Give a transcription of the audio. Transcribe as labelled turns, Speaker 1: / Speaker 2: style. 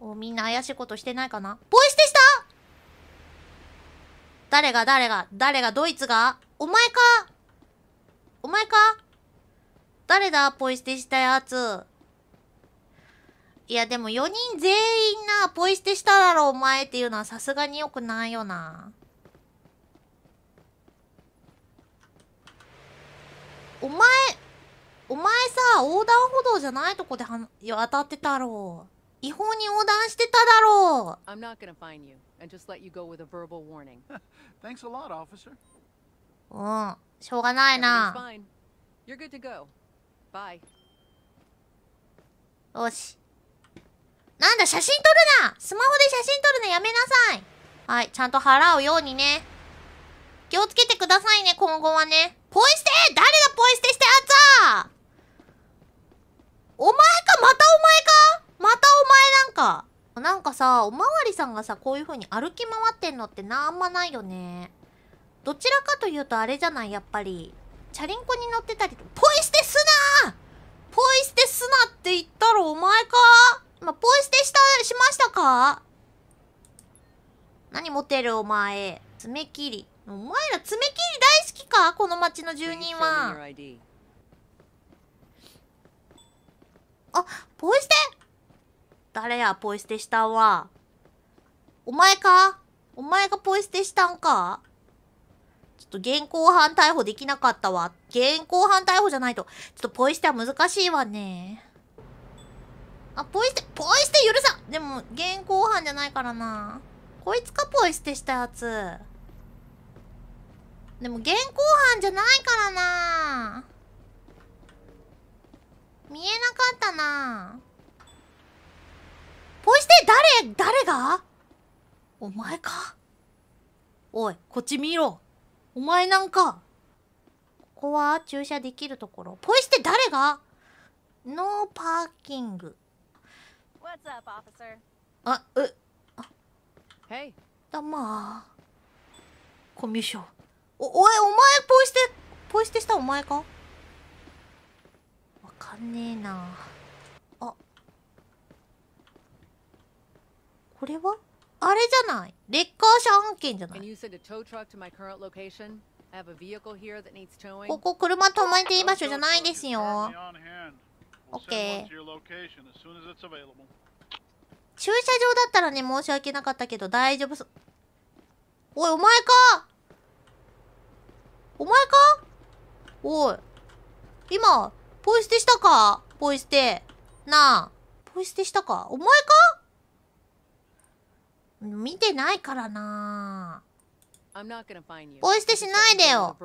Speaker 1: お、みんな怪しいことしてないかなポイ捨てした誰が誰が誰がドイツがお前かお前か誰だポイ捨てしたやつ。いや、でも4人全員な、ポイ捨てしただろ、お前っていうのはさすがに良くないよな。お前、お前さ、横断歩道じゃないとこでは当たってたろう。違法に横断してただろううん、しょうがないなよしなんだ、写真撮るなスマホで写真撮るのやめなさいはい、ちゃんと払うようにね気をつけてくださいね、今後はねポイ捨て誰がポイ捨てしたやた。お前か。なんかさ、おまわりさんがさ、こういう風に歩き回ってんのってなんもないよね。どちらかというとあれじゃない、やっぱり。チャリンコに乗ってたりポイ捨てすなポイ捨てすなって言ったらお前かまあ、ポイ捨てした、しましたか何持てるお前。爪切り。お前ら爪切り大好きかこの町の住人は。あ、ポイ捨て誰やポイ捨てしたんは。お前かお前がポイ捨てしたんかちょっと現行犯逮捕できなかったわ。現行犯逮捕じゃないと、ちょっとポイ捨ては難しいわね。あ、ポイ捨て、ポイ捨て許さんでも、現行犯じゃないからな。こいつかポイ捨てしたやつ。でも、現行犯じゃないからな。見えなかったな。誰誰がお前かおい、こっち見ろ。お前なんか。ここは駐車できるところ。ポイ捨て誰がノーパーキング。あ、え、あ、hey. だまあ。コミュ障。お、おい、お前、ポイ捨て、ポイ捨てしたお前かわかんねえな。これはあれじゃないレッカー車案件じゃないここ車止めていい場所じゃないですよ。OK。駐車場だったらね、申し訳なかったけど大丈夫そ。おい、お前かお前かおい。今、ポイ捨てしたかポイ捨て。なあ。ポイ捨てしたかお前か見てないからなおイ捨てしないでよ